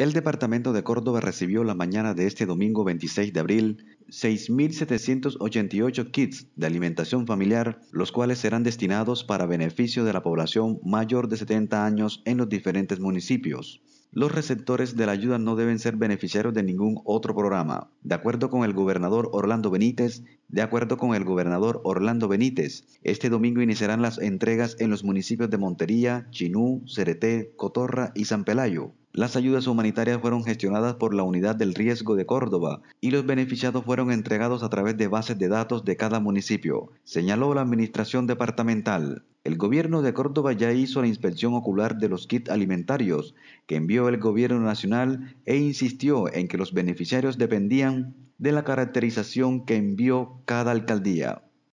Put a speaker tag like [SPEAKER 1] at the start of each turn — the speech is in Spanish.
[SPEAKER 1] El departamento de Córdoba recibió la mañana de este domingo 26 de abril 6.788 kits de alimentación familiar, los cuales serán destinados para beneficio de la población mayor de 70 años en los diferentes municipios. Los receptores de la ayuda no deben ser beneficiarios de ningún otro programa. De acuerdo con el gobernador Orlando Benítez, de acuerdo con el gobernador Orlando Benítez, este domingo iniciarán las entregas en los municipios de Montería, Chinú, Cereté, Cotorra y San Pelayo. Las ayudas humanitarias fueron gestionadas por la Unidad del Riesgo de Córdoba y los beneficiados fueron entregados a través de bases de datos de cada municipio, señaló la Administración Departamental. El gobierno de Córdoba ya hizo la inspección ocular de los kits alimentarios que envió el gobierno nacional e insistió en que los beneficiarios dependían de la caracterización que envió cada alcaldía.